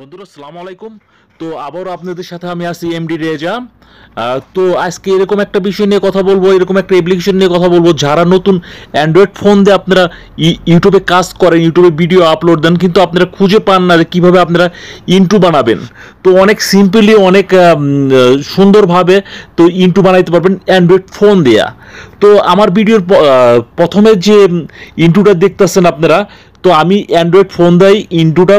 বন্ধুরা সালাম আলাইকুম তো আবারও আপনাদের সাথে আমি আসি এমডি রেজা তো আজকে এরকম একটা বিষয় নিয়ে কথা বলবো এরকম একটা অ্যাপ্লিকেশন নিয়ে কথা বলবো যারা নতুন অ্যান্ড্রয়েড ফোন দিয়ে আপনারা ইউটিউবে কাজ করেন ইউটিউবে ভিডিও আপলোড দেন কিন্তু আপনারা খুঁজে পান না যে কীভাবে আপনারা ইন্টু বানাবেন তো অনেক সিম্পলি অনেক সুন্দরভাবে তো ইন্টু বানাইতে পারবেন অ্যান্ড্রয়েড ফোন দেয়া তো আমার ভিডিওর প্রথমে যে ইন্টুটা দেখতেছেন আপনারা তো আমি অ্যান্ড্রয়েড ফোন দেয় ইন্টুটা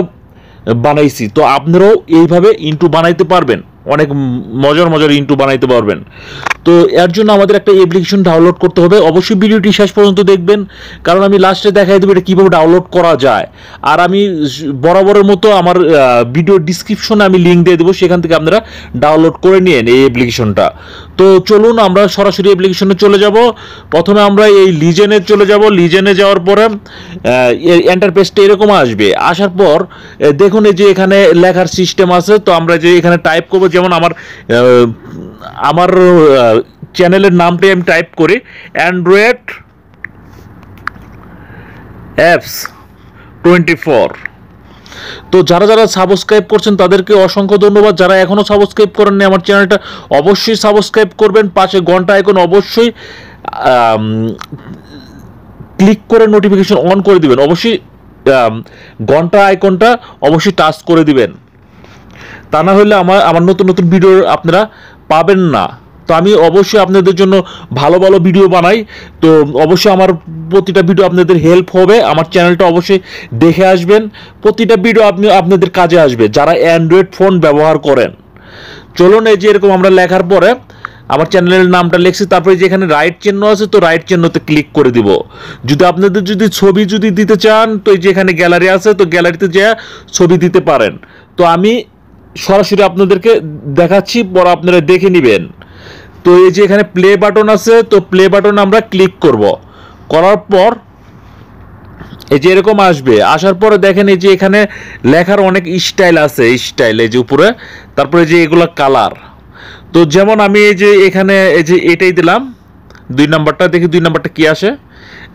বানাইছি তো আপনারাও এইভাবে ইন্টু বানাইতে পারবেন অনেক মজার মজার ইন্টু বানাইতে পারবেন তো এর জন্য আমাদের একটা অ্যাপ্লিকেশন ডাউনলোড করতে হবে অবশ্যই ভিডিওটি শেষ পর্যন্ত দেখবেন কারণ আমি লাস্টে দেখাই দেবো এটা কীভাবে ডাউনলোড করা যায় আর আমি বরাবরের মতো আমার ভিডিও ডিসক্রিপশনে আমি লিঙ্ক দিয়ে দেবো সেখান থেকে আপনারা ডাউনলোড করে নিয়ে এই অ্যাপ্লিকেশনটা তো চলুন আমরা সরাসরি অ্যাপ্লিকেশনে চলে যাব প্রথমে আমরা এই লিজেনে চলে যাব লিজেনে যাওয়ার পরে এন্টারপ্রেসটা এরকম আসবে আসার পর দেখুন এই যে এখানে লেখার সিস্টেম আছে তো আমরা যে এখানে টাইপ করবো যেমন আমার আমার চ্যানেলের নামটাই আমি টাইপ করি অ্যান্ড্রয়েড অ্যাপস টোয়েন্টি ফোর তো যারা যারা সাবস্ক্রাইব করছেন তাদেরকে অসংখ্য ধন্যবাদ যারা এখনও সাবস্ক্রাইব করেননি আমার চ্যানেলটা অবশ্যই সাবস্ক্রাইব করবেন পাশে ঘন্টা এখন অবশ্যই ক্লিক করে নোটিফিকেশন অন করে দিবেন অবশ্যই ঘন্টা আইকনটা অবশ্যই টাচ করে দিবেন তা না হলে আমার আমার নতুন নতুন ভিডিও আপনারা পাবেন না তো আমি অবশ্যই আপনাদের জন্য ভালো ভালো ভিডিও বানাই তো অবশ্যই আমার প্রতিটা ভিডিও আপনাদের হেল্প হবে আমার চ্যানেলটা অবশ্যই দেখে আসবেন প্রতিটা ভিডিও আপনি আপনাদের কাজে আসবে যারা অ্যান্ড্রয়েড ফোন ব্যবহার করেন চলুন এই যে এরকম আমরা লেখার পরে আমার চ্যানেলের নামটা লেখছি তারপরে যেখানে রাইট চিহ্ন আছে তো রাইট চিহ্নতে ক্লিক করে দিব যদি আপনাদের যদি ছবি যদি দিতে চান তো এই যে এখানে গ্যালারি আছে তো গ্যালারিতে যে ছবি দিতে পারেন তো আমি সরাসরি আপনাদেরকে দেখাচ্ছি পরে আপনারা দেখে নেবেন তো এই যে এখানে প্লে বাটন আছে তো প্লে বাটন আমরা ক্লিক করব করার পর এই যে এরকম আসবে আসার পরে দেখেন এই যে এখানে লেখার অনেক স্টাইল আছে স্টাইল এই যে উপরে তারপরে যে এগুলো কালার তো যেমন আমি এই যে এখানে এই যে এটাই দিলাম দুই নাম্বারটা দেখি দুই নাম্বারটা কি আসে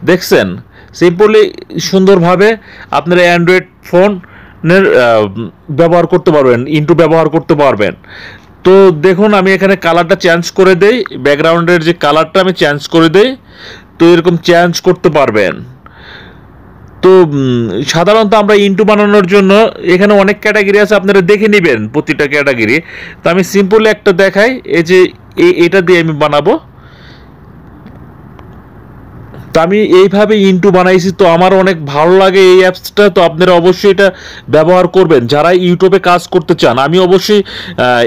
দেখছেন সিম্পলি সুন্দরভাবে আপনারা অ্যান্ড্রয়েড ফোন ব্যবহার করতে পারবেন ইনটু ব্যবহার করতে পারবেন তো দেখুন আমি এখানে কালারটা চেঞ্জ করে দেই ব্যাকগ্রাউন্ডের যে কালারটা আমি চেঞ্জ করে দেই তো এরকম চেঞ্জ করতে পারবেন তো সাধারণত আমরা ইন্টু বানানোর জন্য এখানে অনেক ক্যাটাগরি আছে আপনারা দেখে নেবেন প্রতিটা ক্যাটাগরি তো আমি সিম্পলি একটা দেখাই এই যে এটা দিয়ে আমি বানাবো তো আমি এইভাবে ইন্টু বানাইছি তো আমার অনেক ভালো লাগে এই অ্যাপসটা তো আপনারা অবশ্যই এটা ব্যবহার করবেন যারা ইউটিউবে কাজ করতে চান আমি অবশ্যই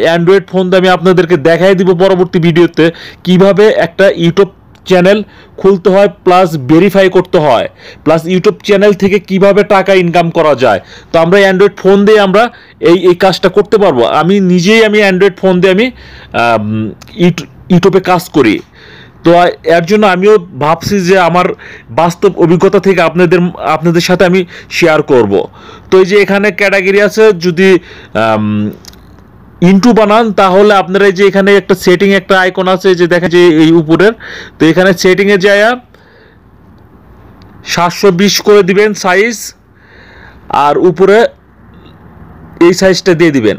অ্যান্ড্রয়েড ফোন দিয়ে আমি আপনাদেরকে দেখাই দিব পরবর্তী ভিডিওতে কিভাবে একটা ইউটিউব চ্যানেল খুলতে হয় প্লাস ভেরিফাই করতে হয় প্লাস ইউটিউব চ্যানেল থেকে কিভাবে টাকা ইনকাম করা যায় তো আমরা অ্যান্ড্রয়েড ফোন দিয়ে আমরা এই এই কাজটা করতে পারবো আমি নিজেই আমি অ্যান্ড্রয়েড ফোন দিয়ে আমি ইউটিউবে কাজ করি তো এর জন্য আমিও ভাবছি যে আমার বাস্তব অভিজ্ঞতা থেকে আপনাদের আপনাদের সাথে আমি শেয়ার করব তো এই যে এখানে ক্যাটাগরি আছে যদি ইন্টু বানান তাহলে আপনারা যে এখানে একটা সেটিং একটা আইকন আছে যে দেখেন যে এই উপরের তো এখানে সেটিংয়ে যায় সাতশো বিশ করে দিবেন সাইজ আর উপরে এই সাইজটা দিয়ে দিবেন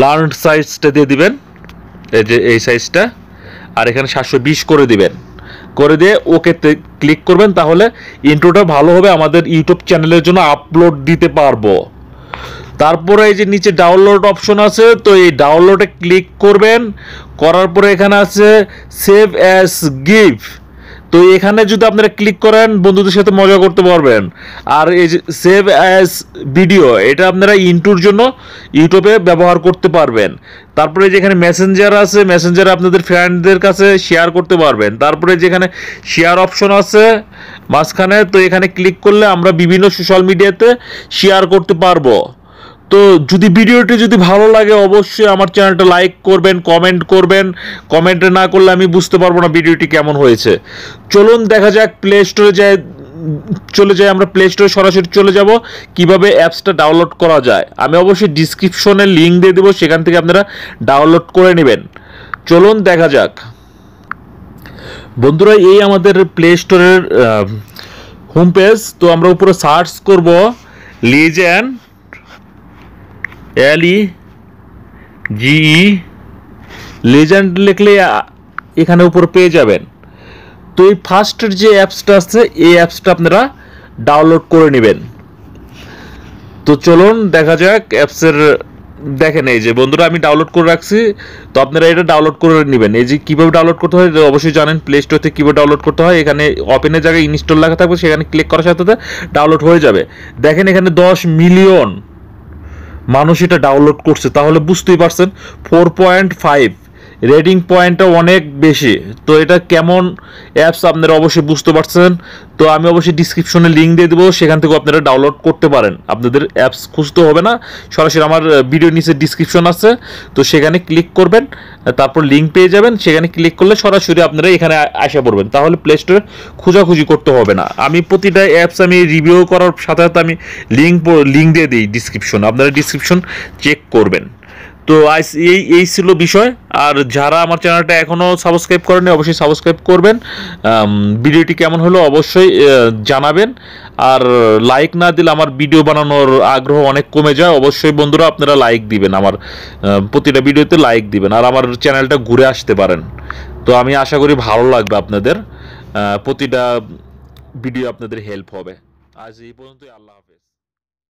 লার্ন সাইজটা দিয়ে দিবেন এই যে এই সাইজটা আর এখানে সাতশো করে দিবেন করে দিয়ে ওকেতে ক্লিক করবেন তাহলে ইন্ট্রোটা ভালো হবে আমাদের ইউটিউব চ্যানেলের জন্য আপলোড দিতে পারবো তারপরে এই যে নিচে ডাউনলোড অপশন আছে তো এই ডাউনলোডে ক্লিক করবেন করার পরে এখানে আছে সেভ অ্যাস গিফট তো এখানে যদি আপনারা ক্লিক করেন বন্ধুদের সাথে মজা করতে পারবেন আর এই যে সেভ অ্যাজ ভিডিও এটা আপনারা ইন্টুর জন্য ইউটিউবে ব্যবহার করতে পারবেন তারপরে যেখানে মেসেঞ্জার আছে মেসেঞ্জার আপনাদের ফ্রেন্ডদের কাছে শেয়ার করতে পারবেন তারপরে যেখানে শেয়ার অপশন আছে মাঝখানে তো এখানে ক্লিক করলে আমরা বিভিন্ন সোশ্যাল মিডিয়াতে শেয়ার করতে পারবো তো যদি ভিডিওটি যদি ভালো লাগে অবশ্যই আমার চ্যানেলটা লাইক করবেন কমেন্ট করবেন কমেন্ট না করলে আমি বুঝতে পারবো না ভিডিওটি কেমন হয়েছে চলুন দেখা যাক প্লে স্টোরে যায় চলে যাই আমরা প্লে স্টোরে সরাসরি চলে যাব কিভাবে অ্যাপসটা ডাউনলোড করা যায় আমি অবশ্যই ডিসক্রিপশনে লিঙ্ক দিয়ে দেবো সেখান থেকে আপনারা ডাউনলোড করে নেবেন চলুন দেখা যাক বন্ধুরা এই আমাদের প্লে স্টোরের হোম পেজ তো আমরা উপরে সার্চ করব লিজেন্ড এলই জিই লেজেন্ড লিখলে এখানে উপর পেয়ে যাবেন তো এই ফার্স্টের যে অ্যাপসটা আছে এই অ্যাপসটা আপনারা ডাউনলোড করে নেবেন তো চলুন দেখা যাক অ্যাপসের দেখেন এই যে বন্ধুরা আমি ডাউনলোড করে রাখছি তো আপনারা এটা ডাউনলোড করে নেবেন এই যে কীভাবে ডাউনলোড করতে হয় অবশ্যই জানেন প্লে স্টোর থেকে কীভাবে ডাউনলোড করতে হয় এখানে ওপেনের জায়গায় ইনস্টল লেখা থাকবে সেখানে ক্লিক করার সাথে সাথে ডাউনলোড হয়ে যাবে দেখেন এখানে দশ মিলিয়ন মানুষ এটা ডাউনলোড করছে তাহলে বুঝতেই পারছেন ফোর পয়েন্ট ফাইভ রেটিং পয়েন্টটা অনেক বেশি তো এটা কেমন অ্যাপস আপনারা অবশ্যই বুঝতে পারছেন তো আমি অবশ্যই ডিসক্রিপশনে লিঙ্ক দিয়ে দেবো সেখান থেকে আপনারা ডাউনলোড করতে পারেন আপনাদের অ্যাপস খুঁজতে হবে না সরাসরি আমার ভিডিও নিচে ডিসক্রিপশন আছে তো সেখানে ক্লিক করবেন তারপর লিঙ্ক পেয়ে যাবেন সেখানে ক্লিক করলে সরাসরি আপনারা এখানে আসা পড়বেন তাহলে প্লে স্টোরে খোঁজাখুঁজি করতে হবে না আমি প্রতিটা অ্যাপস আমি রিভিউ করার সাথে সাথে আমি লিঙ্ক লিঙ্ক দিয়ে দিই ডিসক্রিপশন আপনারা ডিসক্রিপশন চেক করবেন তো এই এই ছিল বিষয় আর যারা আমার চ্যানেলটা এখনও সাবস্ক্রাইব করেনি অবশ্যই সাবস্ক্রাইব করবেন ভিডিওটি কেমন হলো অবশ্যই জানাবেন আর লাইক না দিলে আমার ভিডিও বানানোর আগ্রহ অনেক কমে যায় অবশ্যই বন্ধুরা আপনারা লাইক দিবেন আমার প্রতিটা ভিডিওতে লাইক দিবেন আর আমার চ্যানেলটা ঘুরে আসতে পারেন তো আমি আশা করি ভালো লাগবে আপনাদের প্রতিটা ভিডিও আপনাদের হেল্প হবে আজ এই পর্যন্তই আল্লাহ